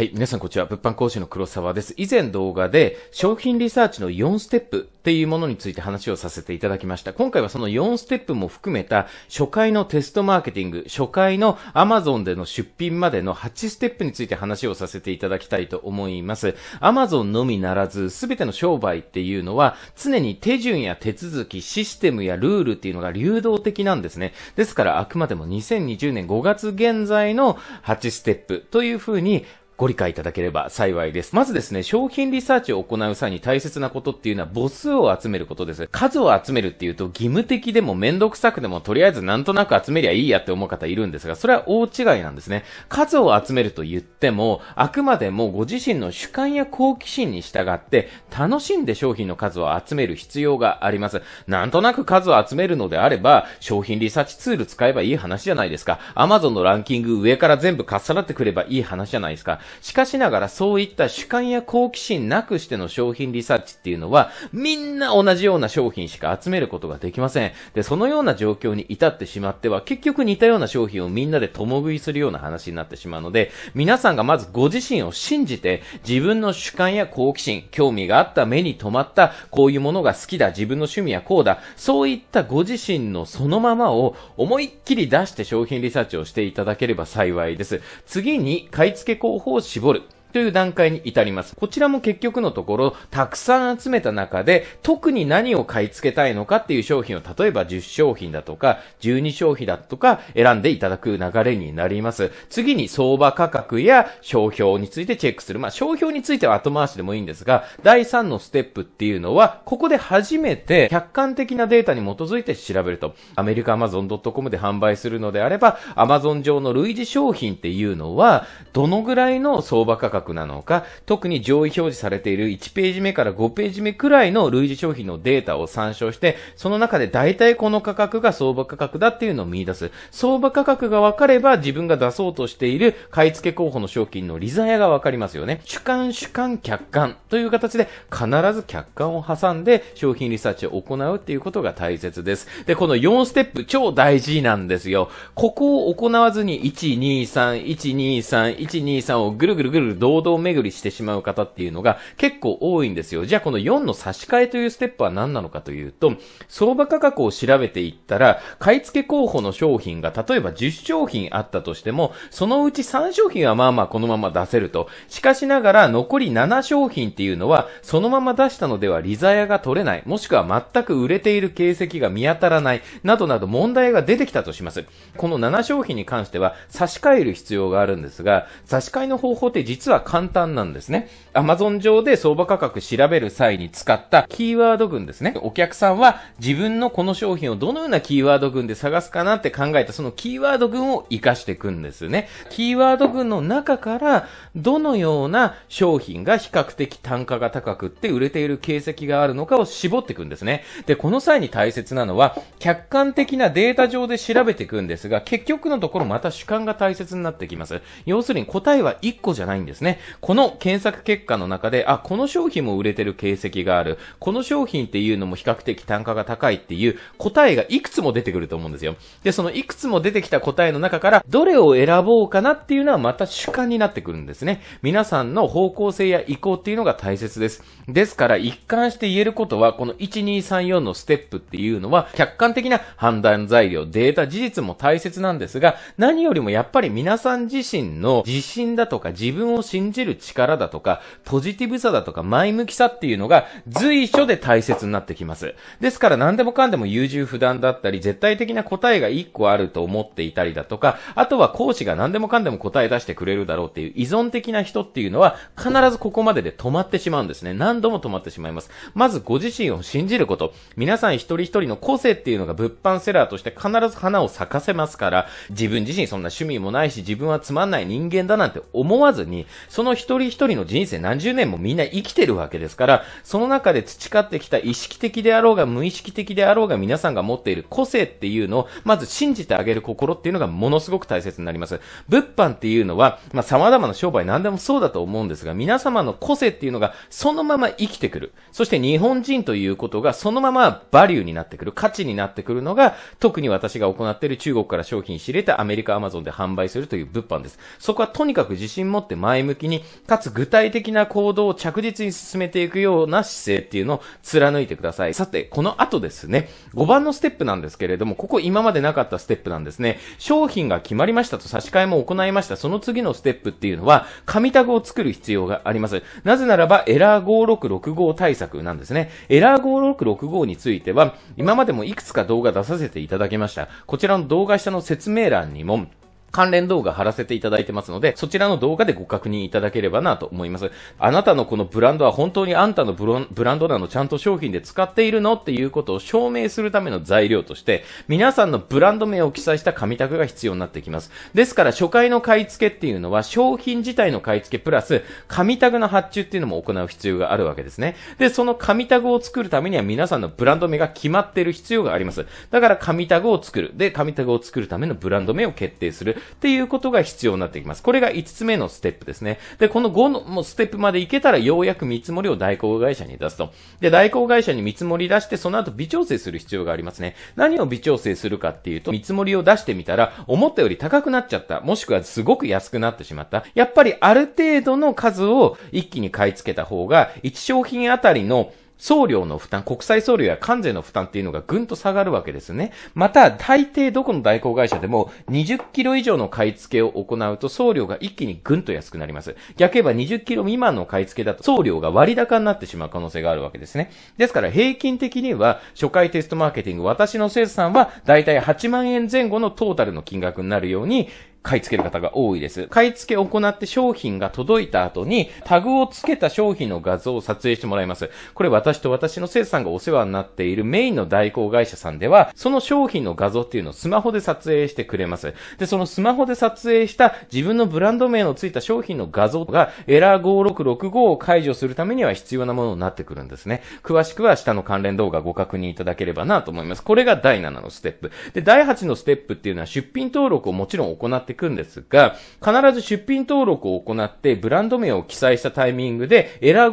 はい、皆さんこんにちは。物販講師の黒沢です。以前動画で商品リサーチの4ステップっていうものについて話をさせていただきました。今回はその4ステップも含めた初回のテストマーケティング、初回の Amazon での出品までの8ステップについて話をさせていただきたいと思います。Amazon のみならず、すべての商売っていうのは常に手順や手続き、システムやルールっていうのが流動的なんですね。ですからあくまでも2020年5月現在の8ステップというふうにご理解いただければ幸いです。まずですね、商品リサーチを行う際に大切なことっていうのは母数を集めることです。数を集めるっていうと義務的でもめんどくさくでもとりあえずなんとなく集めりゃいいやって思う方いるんですが、それは大違いなんですね。数を集めると言っても、あくまでもご自身の主観や好奇心に従って楽しんで商品の数を集める必要があります。なんとなく数を集めるのであれば、商品リサーチツール使えばいい話じゃないですか。Amazon のランキング上から全部かっさらってくればいい話じゃないですか。しかしながらそういった主観や好奇心なくしての商品リサーチっていうのは、みんな同じような商品しか集めることができません。で、そのような状況に至ってしまっては、結局似たような商品をみんなで共食いするような話になってしまうので、皆さんがまずご自身を信じて、自分の主観や好奇心、興味があった目に留まった、こういうものが好きだ、自分の趣味はこうだ、そういったご自身のそのままを思いっきり出して商品リサーチをしていただければ幸いです。次に、買い付け広報絞る。という段階に至ります。こちらも結局のところ、たくさん集めた中で、特に何を買い付けたいのかっていう商品を、例えば10商品だとか、12商品だとか、選んでいただく流れになります。次に相場価格や商標についてチェックする。まあ、商標については後回しでもいいんですが、第3のステップっていうのは、ここで初めて客観的なデータに基づいて調べると。アメリカアマゾン c o m で販売するのであれば、アマゾン上の類似商品っていうのは、どのぐらいの相場価格格なのか、特に上位表示されている1ページ目から5ページ目くらいの類似商品のデータを参照して、その中で大体この価格が相場価格だっていうのを見出す。相場価格が分かれば自分が出そうとしている買い付け候補の商品の利ざやが分かりますよね。主観、主観、客観という形で必ず客観を挟んで商品リサーチを行うっていうことが大切です。で、この4ステップ超大事なんですよ。ここを行わずに1、2、3、1、2、3、1、2、3をぐるぐるぐるぐる堂々巡りしてしまう方っていうのが結構多いんですよ。じゃあこの4の差し替えというステップは何なのかというと、相場価格を調べていったら、買い付け候補の商品が例えば10商品あったとしても、そのうち3商品はまあまあこのまま出せると。しかしながら残り7商品っていうのは、そのまま出したのではリザヤが取れない、もしくは全く売れている形跡が見当たらない、などなど問題が出てきたとします。この7商品に関しては差し替える必要があるんですが、差し替えの方法って実は簡単なんですね。Amazon 上で相場価格調べる際に使ったキーワード群ですね。お客さんは自分のこの商品をどのようなキーワード群で探すかなって考えたそのキーワード群を活かしていくんですね。キーワード群の中からどのような商品が比較的単価が高くって売れている形跡があるのかを絞っていくんですね。で、この際に大切なのは客観的なデータ上で調べていくんですが結局のところまた主観が大切になってきます。要するに答えは1個じゃないんですね。ね。この検索結果の中で、あ、この商品も売れてる形跡がある。この商品っていうのも比較的単価が高いっていう答えがいくつも出てくると思うんですよ。で、そのいくつも出てきた答えの中から、どれを選ぼうかなっていうのはまた主観になってくるんですね。皆さんの方向性や意向っていうのが大切です。ですから、一貫して言えることは、この1234のステップっていうのは、客観的な判断材料、データ、事実も大切なんですが、何よりもやっぱり皆さん自身の自信だとか自分を信信じる力だとか、ポジティブさだとか、前向きさっていうのが随所で大切になってきます。ですから何でもかんでも優柔不断だったり、絶対的な答えが1個あると思っていたりだとか、あとは講師が何でもかんでも答え出してくれるだろうっていう依存的な人っていうのは、必ずここまでで止まってしまうんですね。何度も止まってしまいます。まずご自身を信じること。皆さん一人一人の個性っていうのが物販セラーとして必ず花を咲かせますから、自分自身そんな趣味もないし、自分はつまんない人間だなんて思わずに、その一人一人の人生何十年もみんな生きてるわけですから、その中で培ってきた意識的であろうが無意識的であろうが皆さんが持っている個性っていうのを、まず信じてあげる心っていうのがものすごく大切になります。物販っていうのは、まあ、様々な商売何でもそうだと思うんですが、皆様の個性っていうのがそのまま生きてくる。そして日本人ということがそのままバリューになってくる、価値になってくるのが、特に私が行っている中国から商品仕入れてアメリカ、アマゾンで販売するという物販です。そこはとにかく自信持って前向向きに、かつ具体的な行動を着実に進めていくような姿勢っていうのを貫いてください。さて、この後ですね、5番のステップなんですけれども、ここ今までなかったステップなんですね。商品が決まりましたと差し替えも行いました。その次のステップっていうのは、紙タグを作る必要があります。なぜならば、エラー5665対策なんですね。エラー5665については、今までもいくつか動画出させていただきました。こちらの動画下の説明欄にも、関連動画貼らせていただいてますので、そちらの動画でご確認いただければなと思います。あなたのこのブランドは本当にあんたのブランドなのちゃんと商品で使っているのっていうことを証明するための材料として、皆さんのブランド名を記載した紙タグが必要になってきます。ですから初回の買い付けっていうのは商品自体の買い付けプラス紙タグの発注っていうのも行う必要があるわけですね。で、その紙タグを作るためには皆さんのブランド名が決まっている必要があります。だから紙タグを作る。で、紙タグを作るためのブランド名を決定する。っていうことが必要になってきます。これが5つ目のステップですね。で、この5のもうステップまで行けたらようやく見積もりを代行会社に出すと。で、代行会社に見積もり出して、その後微調整する必要がありますね。何を微調整するかっていうと、見積もりを出してみたら、思ったより高くなっちゃった。もしくはすごく安くなってしまった。やっぱりある程度の数を一気に買い付けた方が、1商品あたりの送料の負担、国際送料や関税の負担っていうのがぐんと下がるわけですね。また、大抵どこの代行会社でも20キロ以上の買い付けを行うと送料が一気にぐんと安くなります。逆言えば20キロ未満の買い付けだと送料が割高になってしまう可能性があるわけですね。ですから平均的には初回テストマーケティング、私の生産はだいたい8万円前後のトータルの金額になるように、買い付ける方が多いです。買い付けを行って商品が届いた後に、タグを付けた商品の画像を撮影してもらいます。これ私と私の生徒さんがお世話になっているメインの代行会社さんでは、その商品の画像っていうのをスマホで撮影してくれます。で、そのスマホで撮影した自分のブランド名の付いた商品の画像が、エラー5665を解除するためには必要なものになってくるんですね。詳しくは下の関連動画ご確認いただければなと思います。これが第7のステップ。で、第8のステップっていうのは出品登録をもちろん行ってていくんですが、必ず出品登録を行って、ブランド名を記載したタイミングで、エラー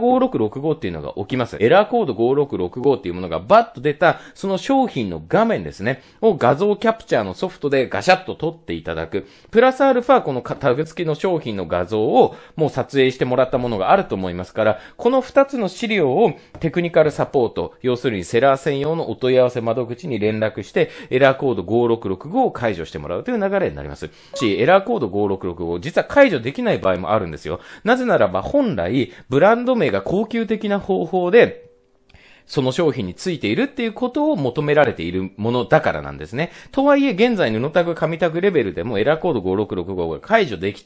5665っていうのが起きます。エラーコード5665っていうものがバッと出た、その商品の画面ですね、を画像キャプチャーのソフトでガシャッと撮っていただく。プラスアルファ、このタグ付きの商品の画像をもう撮影してもらったものがあると思いますから、この2つの資料をテクニカルサポート、要するにセラー専用のお問い合わせ窓口に連絡して、エラーコード5665を解除してもらうという流れになります。し、し、エラーコード5665を実は解除できない場合もあるんですよ。なぜならば本来、ブランド名が高級的な方法で、その商品についているっていうことを求められているものだからなんですね。とはいえ、現在布タグ、紙タグレベルでもエラーコード5665が解除でき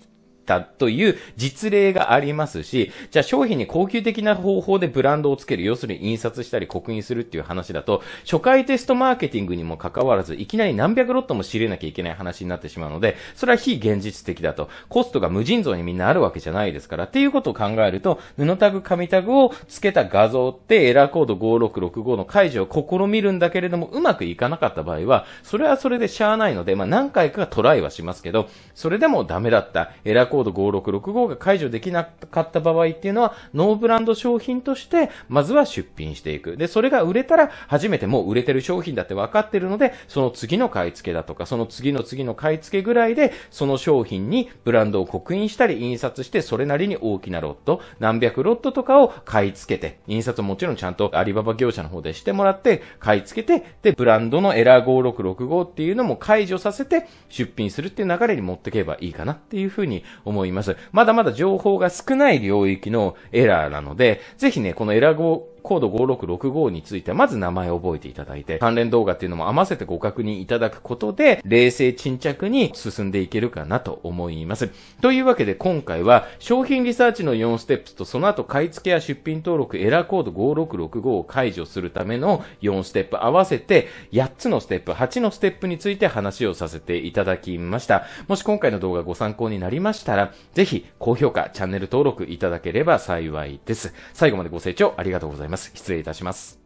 たという実例がありますし、じゃあ商品に高級的な方法でブランドをつける、要するに印刷したり刻印するっていう話だと、初回テストマーケティングにも関わらず、いきなり何百ロットも仕入れなきゃいけない話になってしまうので、それは非現実的だと。コストが無尽蔵にみんなあるわけじゃないですから、っていうことを考えると、布タグ、紙タグを付けた画像ってエラーコード5665の解除を試みるんだけれども、うまくいかなかった場合は、それはそれでしゃあないので、まあ何回かトライはしますけど、それでもダメだった、エラーコードード5665が解除できなかった場合っていうのは、ノーブランド商品として、まずは出品していく。で、それが売れたら、初めてもう売れてる商品だって分かってるので、その次の買い付けだとか、その次の次の買い付けぐらいで、その商品にブランドを刻印したり、印刷して、それなりに大きなロット、何百ロットとかを買い付けて、印刷もちろんちゃんとアリババ業者の方でしてもらって、買い付けて、で、ブランドのエラー5665っていうのも解除させて、出品するっていう流れに持っていけばいいかなっていうふうに思います。まだまだ情報が少ない領域のエラーなので、ぜひね、このエラーコード5665についてはまず名前を覚えていただいて、関連動画っていうのも合わせてご確認いただくことで、冷静沈着に進んでいけるかなと思います。というわけで今回は、商品リサーチの4ステップとその後買い付けや出品登録エラーコード5665を解除するための4ステップ合わせて8つのステップ、8のステップについて話をさせていただきました。もし今回の動画ご参考になりましたら、ぜひ高評価、チャンネル登録いただければ幸いです。最後までご清聴ありがとうございました。ます。失礼いたします。